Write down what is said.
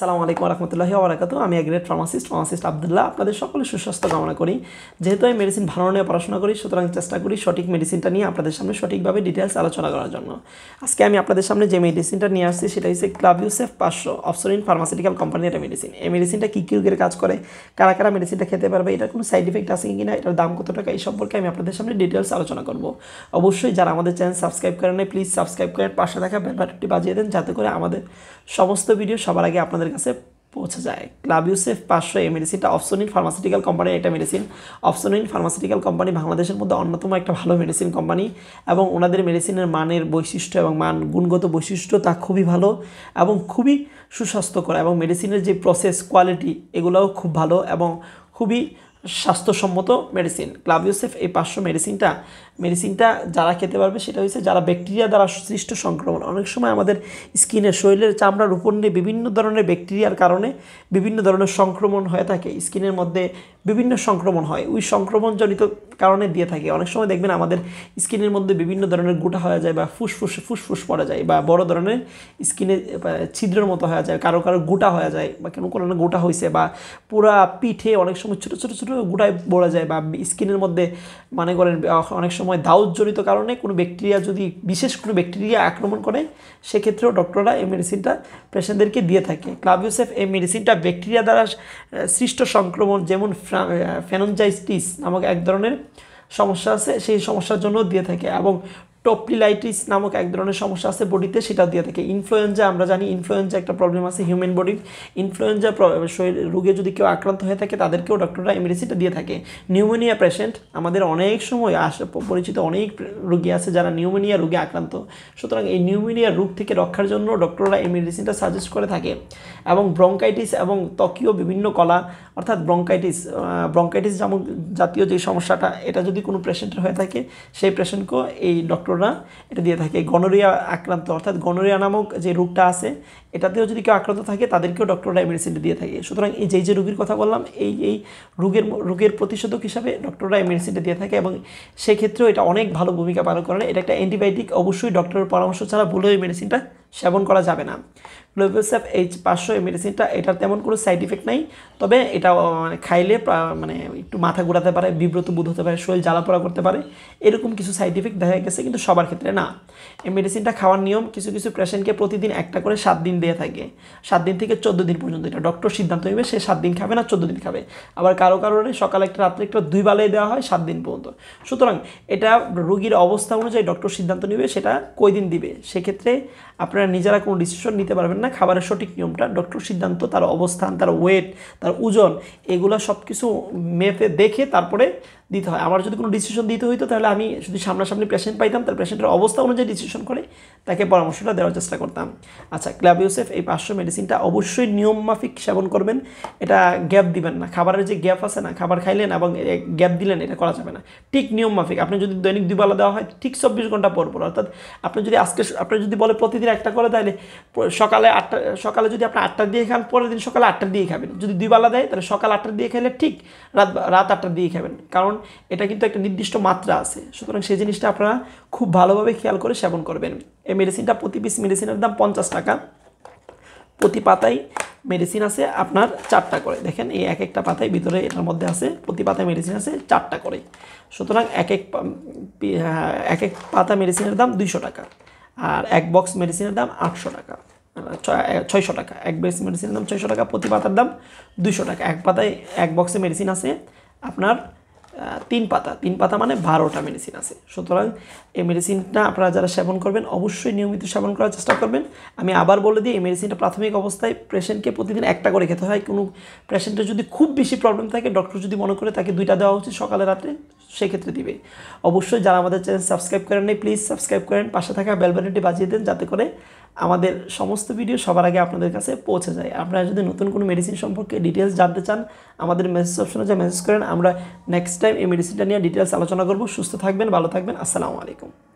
সালামু আলাইকুম রহমতুল্লাহ আবরাকাত আমি এগ্রেড ফার্মাসিস্ট ফার্মাসিস্ট আবদুল্লাহ আপনাদের সকলে সুস্বাস্থ্য কামনা করি যেহেতু আমি মেডিসিন ভালো নিয়ে পড়াশোনা করি সুতরাং চেষ্টা করি সঠিক মেডিসিনটা নিয়ে আপনাদের সামনে সঠিকভাবে ডিটেলস আলোচনা করার জন্য আজকে আমি আপনাদের সামনে যে মেডিসিনটা নিয়ে আসছি সেটা হচ্ছে ক্লাবিউসেফ পাঁচশো অপসরিন ফার্মাসিউটিক্যাল কোম্পানির একটা মেডিসিন এই মেডিসিনটা কী কী রোগের কাজ করে কারা কারা মেডিসিনটা খেতে পারবে এটার কোনো সাইড ইফেক্ট আছে কি না এটার দাম কত টাকা এই সম্পর্কে আমি আপনাদের সামনে ডিটেলস আলোচনা করব অবশ্যই যারা আমাদের চ্যানেল সাবস্ক্রাইব করেন প্লিজ সাবস্ক্রাইব করেন পাশে দেখা ব্যাপারটি বাজিয়ে দেন যাতে করে আমাদের সমস্ত ভিডিও সবার আগে আপনাদের আমাদের কাছে পৌঁছে যায় ক্লাবিউসেফ পাঁচশো এই মেডিসিনটা ইন ফার্মাসিউটিক্যাল কোম্পানির একটা মেডিসিন ইন ফার্মাসিউটিক্যাল কোম্পানি বাংলাদেশের মধ্যে অন্যতম একটা ভালো মেডিসিন কোম্পানি এবং ওনাদের মেডিসিনের মানের বৈশিষ্ট্য এবং মান গুণগত বৈশিষ্ট্য তা খুবই ভালো এবং খুবই সুস্বাস্থ্যকর এবং মেডিসিনের যে প্রসেস কোয়ালিটি এগুলোও খুব ভালো এবং খুবই স্বাস্থ্যসম্মত মেডিসিন ক্লাবিউসেফ এই পাঁচশো মেডিসিনটা মেডিসিনটা যারা খেতে পারবে সেটা হচ্ছে যারা ব্যাকটেরিয়া দ্বারা সৃষ্ট সংক্রমণ অনেক সময় আমাদের স্কিনের শরীরের চামড়ার উপর নিয়ে বিভিন্ন ধরনের ব্যাকটেরিয়ার কারণে বিভিন্ন ধরনের সংক্রমণ হয়ে থাকে স্কিনের মধ্যে বিভিন্ন সংক্রমণ হয় ওই সংক্রমণজনিত কারণে দিয়ে থাকে অনেক সময় দেখবেন আমাদের স্কিনের মধ্যে বিভিন্ন ধরনের গোটা হয়ে যায় বা ফুসফুস ফুসফুস পড়ে যায় বা বড় ধরনের স্কিনে ছিদ্রের মতো হয়ে যায় কারো কারো গোটা হয়ে যায় বা কেন কোনো গোটা হয়েছে বা পুরা পিঠে অনেক সময় ছোটো ছোটো ছোটো গোটায় পড়ে যায় বা স্কিনের মধ্যে মানে করেন অনেক সময় সময় দাউজ্জনিত কারণে কোনো ব্যাকটেরিয়া যদি বিশেষ কোনো ব্যাকটেরিয়া আক্রমণ করে সেক্ষেত্রেও ডক্টররা এই মেডিসিনটা পেশেন্টদেরকে দিয়ে থাকে ক্লাবিওসেফ এই মেডিসিনটা ব্যাকটেরিয়া দ্বারা সৃষ্ট সংক্রমণ যেমন ফ্যানঞ্জাইটিস নামক এক ধরনের সমস্যা আছে সেই সমস্যার জন্য দিয়ে থাকে এবং টপলিলাইটিস নামক এক ধরনের সমস্যা আছে বডিতে সেটা দিয়ে থাকে ইনফ্লুয়েঞ্জা আমরা জানি ইনফ্লুয়েঞ্জা একটা প্রবলেম আছে হিউম্যান বডির ইনফ্লুয়েঞ্জা শরীর রোগে যদি কেউ আক্রান্ত হয়ে থাকে তাদেরকেও ডক্টররা মেডিসিনটা দিয়ে থাকে নিউমোনিয়া পেশেন্ট আমাদের অনেক সময় আসে পরিচিত অনেক রোগী আছে যারা নিউমোনিয়া রোগে আক্রান্ত সুতরাং এই নিউমোনিয়া রোগ থেকে রক্ষার জন্য ডক্টররা এই মেডিসিনটা সাজেস্ট করে থাকে এবং ব্রঙ্কাইটিস এবং ত্বকীয় বিভিন্ন কলা অর্থাৎ ব্রঙ্কাইটিস ব্রঙ্কাইটিস জাতীয় যে সমস্যাটা এটা যদি কোনো পেশেন্টের হয়ে থাকে সেই পেশেন্টকেও এই ডক্টর ডক্টররা এটা দিয়ে থাকে গনোরিয়া আক্রান্ত অর্থাৎ গনোরিয়া নামক যে রোগটা আছে এটাতেও যদি কেউ আক্রান্ত থাকে তাদেরকেও ডক্টররা মেডিসিনটা দিয়ে থাকে সুতরাং এই যেই যে রোগীর কথা বললাম এই এই রোগের রোগের প্রতিষেধক হিসাবে ডক্টররা মেডিসিনটা দিয়ে থাকে এবং সেক্ষেত্রেও এটা অনেক ভালো ভূমিকা পালন করে এটা একটা অ্যান্টিবায়োটিক অবশ্যই ডক্টরের পরামর্শ ছাড়া ভুলেও এই মেডিসিনটা সেবন করা যাবে না ক্লোভিউসেপ এইচ পাঁচশো এই মেডিসিনটা এটার তেমন কোনো সাইড ইফেক্ট নাই তবে এটা মানে খাইলে মানে একটু মাথা ঘোরাতে পারে বিব্রত বোধ হতে পারে শরীর জ্বালাপোড়া করতে পারে এরকম কিছু সাইড ইফেক্ট দেখা গেছে কিন্তু সবার ক্ষেত্রে না এই মেডিসিনটা খাওয়ার নিয়ম কিছু কিছু পেশেন্টকে প্রতিদিন একটা করে সাত দিন দিয়ে থাকে সাত দিন থেকে চোদ্দো দিন পর্যন্ত এটা ডক্টর সিদ্ধান্ত নেবে সে সাত দিন খাবে না চোদ্দো দিন খাবে আবার কারো কারণে সকালে একটা রাত্রে একটা দুই বালাই দেওয়া হয় সাত দিন পর্যন্ত সুতরাং এটা রুগীর অবস্থা অনুযায়ী ডক্টর সিদ্ধান্ত নেবে সেটা কই দিন দিবে সেক্ষেত্রে আপনারা নিজেরা কোনো ডিসিশন নিতে পারবেন না না খাবারের সঠিক নিয়মটা ডক্টর সিদ্ধান্ত তার অবস্থান তার ওয়েট তার ওজন এগুলো সব কিছু মেপে দেখে তারপরে দিতে হয় আমার যদি কোনো ডিসিশন দিতে হইতো তাহলে আমি যদি সামনাসামনি পেশেন্ট পাইতাম তার পেশেন্টের অবস্থা অনুযায়ী ডিসিশন করে তাকে পরামর্শটা দেওয়ার চেষ্টা করতাম আচ্ছা ক্লাব ইউসেফ এই পাঁচশো মেডিসিনটা অবশ্যই নিয়মমাফিক সেবন করবেন এটা গ্যাপ দিবেন না খাবারের যে গ্যাপ আছে না খাবার খাইলেন এবং গ্যাপ দিলেন এটা করা যাবে না ঠিক নিয়মমাফিক আপনি যদি দৈনিক দুবেলা দেওয়া হয় ঠিক চব্বিশ ঘন্টা পর পর অর্থাৎ আপনি যদি আজকে আপনি যদি বলে প্রতিদিন একটা করে তাহলে সকালে আটটা সকালে যদি আপনি আটটা দিয়ে খান পরের দিন সকালে আটটা দিয়ে খাবেন যদি দুবেলা দেয় তাহলে সকাল আটটা দিয়ে খেলে ঠিক রাত রাত আটটা দিয়ে খাবেন কারণ এটা কিন্তু একটা নির্দিষ্ট মাত্রা আছে সুতরাং সেই জিনিসটা আপনারা খুব ভালোভাবে খেয়াল করে সেবন করবেন এই মেডিসিনটা প্রতি পিস মেডিসিনের দাম পঞ্চাশ টাকা প্রতি পাতায় মেডিসিন আছে আপনার চারটা করে দেখেন এই এক একটা পাতায় ভিতরে এটার মধ্যে আছে প্রতি পাতায় মেডিসিন আছে চারটা করে সুতরাং এক এক এক এক পাতা মেডিসিনের দাম দুইশো টাকা আর এক বক্স মেডিসিনের দাম আটশো টাকা ছয়শো টাকা এক বক্স মেডিসিনের দাম ছয়শো টাকা প্রতি পাতার দাম দুইশো টাকা এক পাতায় এক বক্সে মেডিসিন আছে আপনার তিন পাতা তিন পাতা মানে বারোটা মেডিসিন আছে সুতরাং এই মেডিসিনটা আপনারা যারা সেবন করবেন অবশ্যই নিয়মিত সেবন করার চেষ্টা করবেন আমি আবার বলে দিই এই মেডিসিনটা প্রাথমিক অবস্থায় পেশেন্টকে প্রতিদিন একটা করে খেতে হয় কোনো পেশেন্টের যদি খুব বেশি প্রবলেম থাকে ডক্টর যদি মনে করে তাকে দুইটা দেওয়া উচিত সকালে রাত্রে সেক্ষেত্রে দিবে অবশ্যই যারা আমাদের চ্যানেল সাবস্ক্রাইব করেন নাই প্লিজ সাবস্ক্রাইব করেন পাশে থাকা বেলবেনটি বাজিয়ে দেন যাতে করে আমাদের সমস্ত ভিডিও সবার আগে আপনাদের কাছে পৌঁছে যায় আপনারা যদি নতুন কোনো মেডিসিন সম্পর্কে ডিটেলস জানতে চান আমাদের মেসেজ অপশনে যা মেসেজ করেন আমরা নেক্সট টাইম এই মেডিসিনটা নিয়ে ডিটেলস আলোচনা করব সুস্থ থাকবেন ভালো থাকবেন আসসালামু আলাইকুম